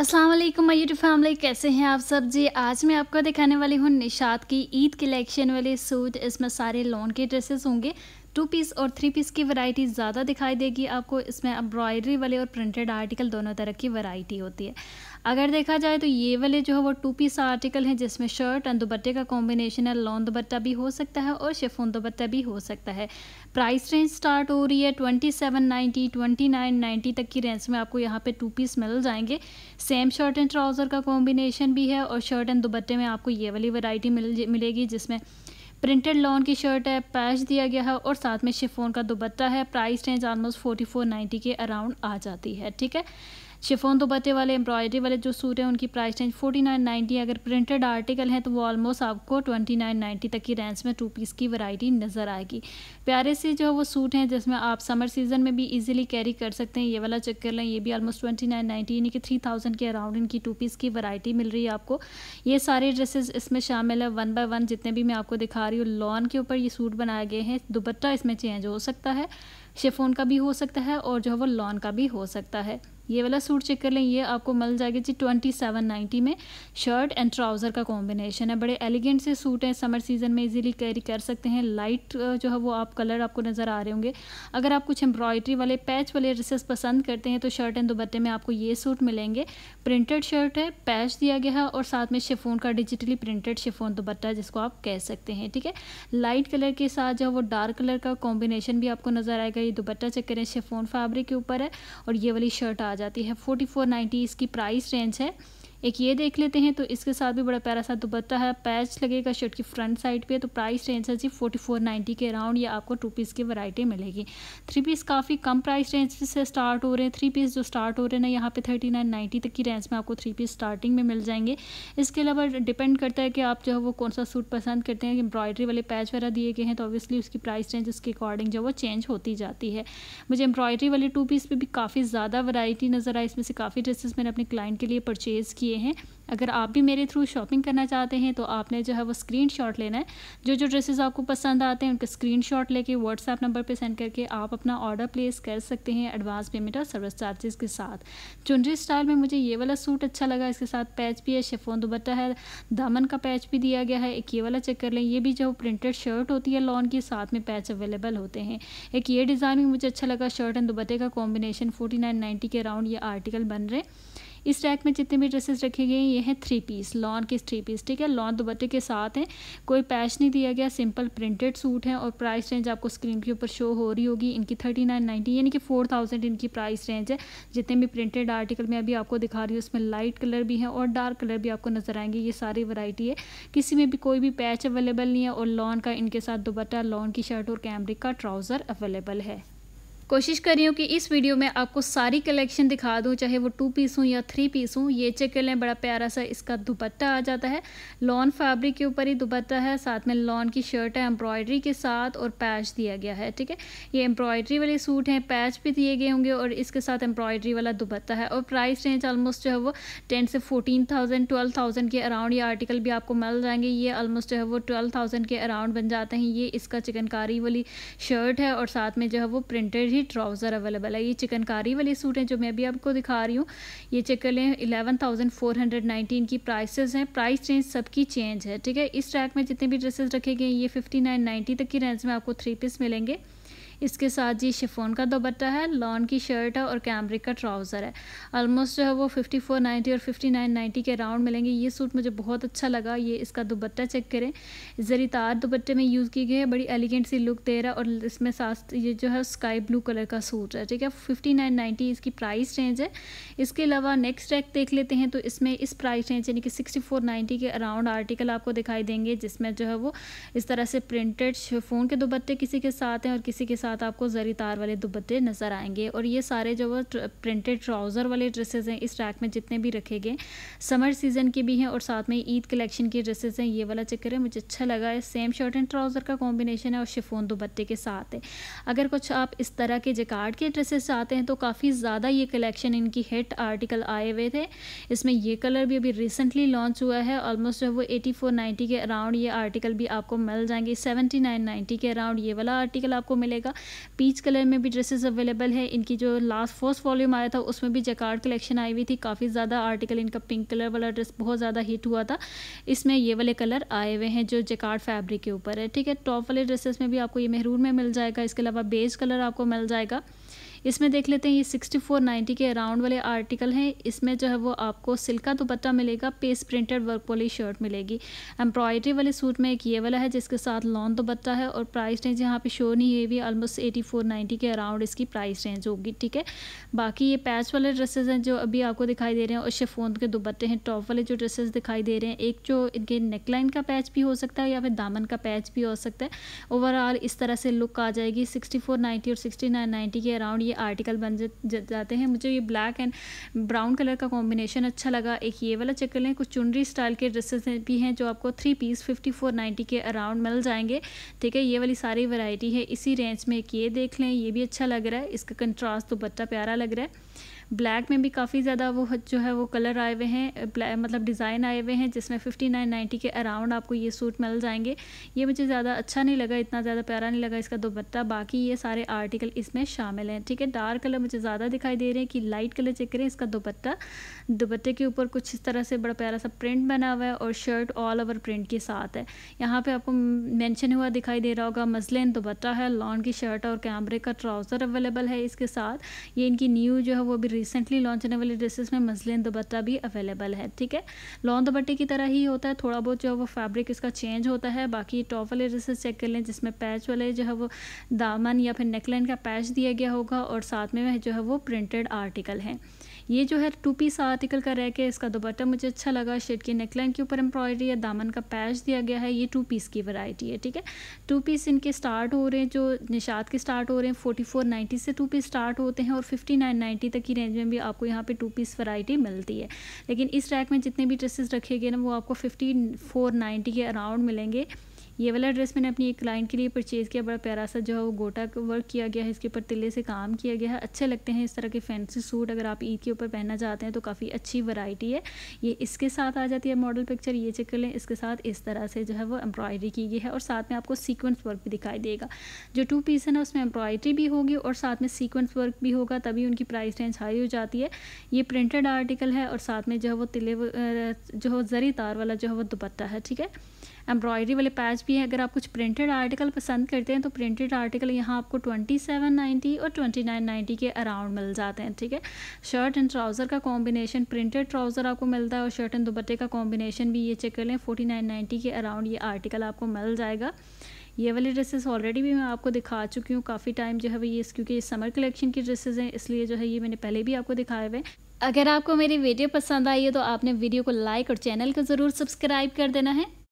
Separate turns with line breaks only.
अस्सलाम वालेकुम my YouTube family कैसे हैं आप सब जी आज मैं आपको दिखाने वाली हूँ निशात की ईद कलेक्शन वाले सूट इसमें सारे लॉन के ड्रेसेस होंगे टू पीस और थ्री पीस की वैरायटी ज़्यादा दिखाई देगी आपको इसमें एम्ब्रॉयडरी वाले और प्रिंटेड आर्टिकल दोनों तरह की वैरायटी होती है अगर देखा जाए तो ये वाले जो है वो टू पीस आर्टिकल हैं जिसमें शर्ट एंड दुपट्टे का कॉम्बिनेशन है लॉन्ग दुपट्टा भी हो सकता है और शेफोन दुपट्टा भी हो सकता है प्राइस रेंज स्टार्ट हो रही है twenty seven ninety twenty nine ninety तक की रेंज में आपको यहाँ पे टू पीस मिल जाएंगे सेम शर्ट एंड ट्राउज़र का कॉम्बिनेशन भी है और शर्ट एंड दुपट्टे में आपको ये वाली वैरायटी मिल मिलेगी जिसमें प्रिंटेड लॉन की शर्ट है पैच दिया गया है और साथ में शिफोन का दुबट्टा है price range almost forty four ninety के अराउंड आ जाती है ठीक है शिफोन दुपट्टे तो वाले एम्ब्रॉयडरी वाले जो सूट हैं उनकी price range forty nine ninety अगर प्रिंटेड आर्टिकल हैं तो वो ऑलमोस्ट आपको ट्वेंटी नाइन नाइन्टी तक की रेंज में टू पीस की वैरायटी नज़र आएगी प्यारे से जो है वो सूट हैं जिसमें आप समर सीजन में भी इजीली कैरी कर सकते हैं ये वाला चेक कर लें ये भी ऑलमोस्ट ट्वेंटी नाइन नाइन्टी यानी कि थ्री थाउजेंड के अराउंड इनकी टू पीस की वैरायटी मिल रही है आपको ये सारे ड्रेसेस इसमें शामिल है वन बाय वन जितने भी मैं आपको दिखा रही हूँ लॉन के ऊपर ये सूट बनाए गए हैं दुपट्टा इसमें चेंज हो सकता है शेफोन का भी हो सकता है और जो है वो लॉन का भी हो सकता है ये वाला सूट चेक कर लें ये आपको मिल जाएगा जी ट्वेंटी सेवन नाइन्टी में शर्ट एंड ट्राउज़र का कॉम्बिनेशन है बड़े एलिगेंट से सूट हैं समर सीज़न में इजीली कैरी कर सकते हैं लाइट जो है वो आप कलर आपको नज़र आ रहे होंगे अगर आप कुछ एम्ब्रॉयडरी वाले पैच वाले ड्रेसेस पसंद करते हैं तो शर्ट एंड दुपट्टे में आपको ये सूट मिलेंगे प्रिंटेड शर्ट है पैच दिया गया है और साथ में शिफोन का डिजिटली प्रिंटेड शिफोन दुपट्टा जिसको आप कह सकते हैं ठीक है लाइट कलर के साथ जो है वो डार्क कलर का कॉम्बिनेशन भी आपको नज़र आएगा ये दुपट्टा चेक करें शिफोन फैब्रिक के ऊपर है और ये वाली शर्ट आ आ जाती है फोर्टी फोर नाइन्टी इसकी प्राइस रेंज है एक ये देख लेते हैं तो इसके साथ भी बड़ा प्यारा सा दुबत्ता है पैच लगेगा शर्ट की फ्रंट साइड पे तो प्राइस रेंज है जी फोर्टी फोर नाइन्टी के अराउंड ये आपको टू पीस की वैरायटी मिलेगी थ्री पीस काफ़ी कम प्राइस रेंज से स्टार्ट हो रहे हैं थ्री पीस जो स्टार्ट हो रहे हैं ना यहाँ पे थर्टी नाइन नाइन्टी तक की रेंज में आपको थ्री पीस स्टार्टिंग में मिल जाएंगे इसके अलावा डिपेंड करता है कि आप जो है वो कौन सा सूट पसंद करते हैं एम्ब्रॉयडरी वाले पैच वगैरह दिए गए हैं तो ऑब्वियसली उसकी प्राइस रेंज उसके अकॉर्डिंग जो वो चेंज होती जाती है मुझे एम्ब्रॉयडरी वाले टू पीस पर भी काफ़ी ज़्यादा वरायटी नज़र आई इसमें से काफ़ी ड्रेसेस मैंने अपने क्लाइंट के लिए परचेज़ किए लिए हैं अगर आप भी मेरे थ्रू शॉपिंग करना चाहते हैं तो आपने जो है वो स्क्रीन शॉट लेना है जो जो ड्रेसेस आपको पसंद आते हैं उनका स्क्रीन शॉट लेके व्हाट्सएप नंबर पर सेंड करके आप अपना ऑर्डर प्लेस कर सकते हैं एडवांस पेमेंट और सर्विस चार्जेस के साथ चुनरी स्टाइल में मुझे ये वाला सूट अच्छा लगा इसके साथ पैच भी है शेफोन दुबट्टा है दामन का पैच भी दिया गया है एक ये वाला चेक कर लें ये भी जो प्रिंटेड शर्ट होती है लॉन की साथ में पैच अवेलेबल होते हैं एक ये डिज़ाइन भी मुझे अच्छा लगा शर्ट एंड दुबट्टे का कॉम्बिनेशन फोर्टी के अराउंड ये आर्टिकल बन रहे हैं इस रैक में जितने भी ड्रेसेस रखे गए हैं ये हैं थ्री पीस लॉन के थ्री पीस ठीक है लॉन दुपट्टे के साथ हैं कोई पैच नहीं दिया गया सिंपल प्रिंटेड सूट है और प्राइस रेंज आपको स्क्रीन के ऊपर शो हो रही होगी इनकी थर्टी नाइन नाइन्टी यानी कि फोर थाउजेंड इनकी प्राइस रेंज है जितने भी प्रिंटेड आर्टिकल में अभी आपको दिखा रही हूँ उसमें लाइट कलर भी है और डार्क कलर भी आपको नजर आएंगे ये सारी वराइटी है किसी में भी कोई भी पैच अवेलेबल नहीं है और लॉन का इनके साथ दुपट्टा लॉन की शर्ट और कैमरे का ट्राउज़र अवेलेबल है कोशिश कर रही हूँ कि इस वीडियो में आपको सारी कलेक्शन दिखा दूँ चाहे वो टू पीस हो या थ्री पीस हो ये चेक कर लें बड़ा प्यारा सा इसका दुपट्टा आ जाता है लॉन फैब्रिक के ऊपर ही दुपट्टा है साथ में लॉन की शर्ट है एम्ब्रॉयडरी के साथ और पैच दिया गया है ठीक है ये एम्ब्रॉयडरी वाले सूट हैं पैच भी दिए गए होंगे और इसके साथ एम्ब्रॉयडरी वाला दुपट्टा है और प्राइस रेंज ऑलमोस्ट जो है वो टेन से फोर्टीन थाउजेंड ट्वेल्व थाउजेंड के अराउंड ये आर्टिकल भी आपको मिल जाएंगे ये ऑलमोस्ट जो है वो ट्वेल्व थाउजेंड के अराउंड बन जाते हैं ये इसका चिकनकारी वाली शर्ट है और साथ में जो है वो प्रिंटेड ही ट्राउज़र अवेलेबल है ये चिकनकारी वाले सूट हैं जो मैं भी आपको दिखा रही हूँ ये चेक कर लें eleven thousand four hundred nineteen की प्राइसेस हैं प्राइस रेंज सबकी चेंज है ठीक है इस ट्रैक में जितने भी ड्रेसेस रखे गए ये फिफ्टी नाइन नाइन्टी तक की रेंज में आपको थ्री पीस मिलेंगे इसके साथ जी शिफोन का दोपट्टा है लॉन की शर्ट है और कैमरे का ट्राउज़र है आलमोस्ट जो है वो फिफ्टी फोर नाइन्टी और फिफ्टी नाइन नाइन्टी के राउंड मिलेंगे ये सूट मुझे बहुत अच्छा लगा ये इसका दुपट्टा चेक करें ज़री तार दुपट्टे में यूज़ की गई है बड़ी एलिगेंट सी लुक दे रहा है और इसमें साथ ये जो है स्काई ब्लू कलर का सूट है ठीक है फिफ्टी नाइन नाइन्टी इसकी प्राइस रेंज है इसके अलावा नेक्स्ट ट्रैक देख लेते हैं तो इसमें इस प्राइस रेंज यानी कि सिक्सटी फोर नाइन्टी के अराउंड आर्टिकल आपको दिखाई देंगे जिसमें जो है वो इस तरह से प्रिंटेड शिफोन के दोपट्टे किसी के साथ हैं और किसी के साथ आपको जरी तार वाले दुपट्टे नज़र आएंगे और ये सारे जो वो प्रिंटेड ट्राउज़र वाले ड्रेसेस हैं इस रैक में जितने भी रखे गए समर सीज़न के भी हैं और साथ में ईद कलेक्शन के ड्रेसेस हैं ये वाला चक्कर है मुझे अच्छा लगा है सेम शर्ट एंड ट्राउज़र का कॉम्बिनेशन है और शिफोन दुपट्टे के साथ है अगर कुछ आप इस तरह के जकार्ड के ड्रेसेस चाहते हैं तो काफ़ी ज़्यादा ये कलेक्शन इनकी हिट आर्टिकल आए हुए थे इसमें ये कलर भी अभी रिसेंटली लॉन्च हुआ है ऑलमोस्ट जो है वो एटी फोर नाइन्टी के अराउंड ये आर्टिकल भी आपको मिल जाएंगे सेवेंटी नाइन नाइन्टी के अराउंड ये वाला आर्टिकल आपको मिलेगा पीच कलर में भी ड्रेसेस अवेलेबल है इनकी जो लास्ट फर्स्ट वॉल्यूम आया था उसमें भी जैकार्ड कलेक्शन आई हुई थी काफ़ी ज़्यादा आर्टिकल इनका पिंक कलर वाला ड्रेस बहुत ज़्यादा हिट हुआ था इसमें ये वाले कलर आए हुए हैं जो जैकार्ड फैब्रिक के ऊपर है ठीक है टॉप वाले ड्रेसेस में भी आपको ये मेहरून में मिल जाएगा इसके अलावा बेज कलर आपको मिल जाएगा इसमें देख लेते हैं ये सिक्सटी फोर नाइन्टी के अराउंड वाले आर्टिकल हैं इसमें जो है वो आपको सिल्का दुपट्टा मिलेगा पेस प्रिंटेड वर्क वाली शर्ट मिलेगी एम्ब्रॉयडरी वाले सूट में एक ये वाला है जिसके साथ लॉन दुपट्टा है और प्राइस रेंज यहाँ पे शो नहीं हुई भी ऑलमोस्ट एटी फोर नाइन्टी के अराउंड इसकी प्राइस रेंज होगी ठीक है बाकी ये पैच वाले ड्रेसेज हैं जो अभी आपको दिखाई दे रहे हैं और शेफोन के दुपट्टे हैं टॉप वाले जो ड्रेसेस दिखाई दे रहे हैं एक जो इनके नेकलाइन का पैच भी हो सकता है या फिर दामन का पैच भी हो सकता है ओवरऑल इस तरह से लुक आ जाएगी सिक्सटी फोर नाइन्टी और सिक्सटी नाइन नाइन्टी के अराउंड ये आर्टिकल बन जाते हैं मुझे ये ब्लैक एंड ब्राउन कलर का कॉम्बिनेशन अच्छा लगा एक ये वाला चेक कर लें कुछ चुनरी स्टाइल के ड्रेसेस भी हैं जो आपको three piece fifty four ninety के अराउंड मिल जाएंगे ठीक है ये वाली सारी वैरायटी है इसी रेंज में एक ये देख लें ये भी अच्छा लग रहा है इसका कंट्रास्ट तो बच्चा प्यारा लग रहा है ब्लैक में भी काफ़ी ज़्यादा वो जो है वो कलर आए हुए हैं मतलब डिज़ाइन आए हुए हैं जिसमें फिफ्टी नाइन नाइन्टी के अराउंड आपको ये सूट मिल जाएंगे ये मुझे ज़्यादा अच्छा नहीं लगा इतना ज़्यादा प्यारा नहीं लगा इसका दोपट्टा बाकी ये सारे आर्टिकल इसमें शामिल हैं ठीक है डार्क कलर मुझे ज़्यादा दिखाई दे रहे हैं कि लाइट कलर चेक करें इसका दोपट्टा दुपट्टे के ऊपर कुछ इस तरह से बड़ा प्यारा सा प्रिंट बना हुआ है और शर्ट ऑल ओवर प्रिंट के साथ है यहाँ पर आपको मैंशन हुआ दिखाई दे रहा होगा मसलिन दोपट्टा है लॉन्ग की शर्ट और कैमरे का ट्राउज़र अवेलेबल है इसके साथ ये इनकी न्यू जो है वो भी रिसेंटली लॉन्च होने वाली ड्रेसेस में मजलिन दुपट्टा भी अवेलेबल है ठीक है लॉन्ग दुपट्टे की तरह ही होता है थोड़ा बहुत जो है वो फैब्रिक इसका चेंज होता है बाकी टॉप वाले ड्रेसेस चेक कर लें जिसमें पैच वाले जो है वो दामन या फिर नेकलाइन का पैच दिया गया होगा और साथ में जो है वो प्रिंटेड आर्टिकल है ये जो है टू पीस आर्टिकल का रह के इसका दोपट्टा मुझे अच्छा लगा शेड की नेकलाइन के ऊपर एम्ब्रॉयडरी है दामन का पैच दिया गया है ये टू पीस की वैरायटी है ठीक है टू पीस इनके स्टार्ट हो रहे हैं जो निषाद के स्टार्ट हो रहे हैं फोर्टी फोर से टू पीस स्टार्ट होते हैं और फिफ्टी नाइन नाइन्टी तक की रेंज में भी आपको यहाँ पर टू पीस वैरायटी मिलती है लेकिन इस रैक में जितने भी ड्रेसेस रखे गए ना वो आपको फिफ्टी फोर नाइन्टी के अराउंड मिलेंगे ये वाला ड्रेस मैंने अपनी एक क्लाइंट के लिए परचेज़ किया बड़ा प्यारा सा जो है वो गोटा वर्क किया गया है इसके ऊपर तिले से काम किया गया है अच्छे लगते हैं इस तरह के फैंसी सूट अगर आप ईद के ऊपर पहनना चाहते हैं तो काफ़ी अच्छी वैरायटी है ये इसके साथ आ जाती है मॉडल पिक्चर ये चेक कर लें इसके साथ इस तरह से जो है वो एम्ब्रॉयडरी की गई है और साथ में आपको सीक्वेंस वर्क भी दिखाई देगा जो टू पीस है ना उसमें एम्ब्रॉयडरी भी होगी और साथ में सीक्वेंस वर्क भी होगा तभी उनकी प्राइस रेंज हाई हो जाती है ये प्रिंटेड आर्टिकल है और साथ में जो है वो तिले जो है जरी तार वाला जो है वो दुपट्टा है ठीक है एम्ब्रॉयडरी वाले पैच भी हैं अगर आप कुछ प्रिंटेड आर्टिकल पसंद करते हैं तो प्रिंटेड आर्टिकल यहाँ आपको ट्वेंटी सेवन नाइन्टी और ट्वेंटी नाइन नाइन्टी के अराउंड मिल जाते हैं ठीक है शर्ट एंड ट्राउज़र का कॉम्बिनेशन प्रिंटेड ट्राउज़र आपको मिलता है और शर्ट एंड दुपट्टे का कॉम्बिनेशन भी ये चेक कर लें फोर्टी नाइन नाइन्टी के अराउंड ये आर्टिकल आपको मिल जाएगा ये वाली ड्रेसेस ऑलरेडी भी मैं आपको दिखा चुकी हूँ काफ़ी टाइम जो है वो ये क्योंकि ये समर कलेक्शन की ड्रेसेस हैं इसलिए जो है ये मैंने पहले भी आपको दिखाए हुए अगर आपको मेरी वीडियो पसंद आई है तो आपने वीडियो को लाइक और चैनल को ज़रूर सब्सक्राइब कर देना है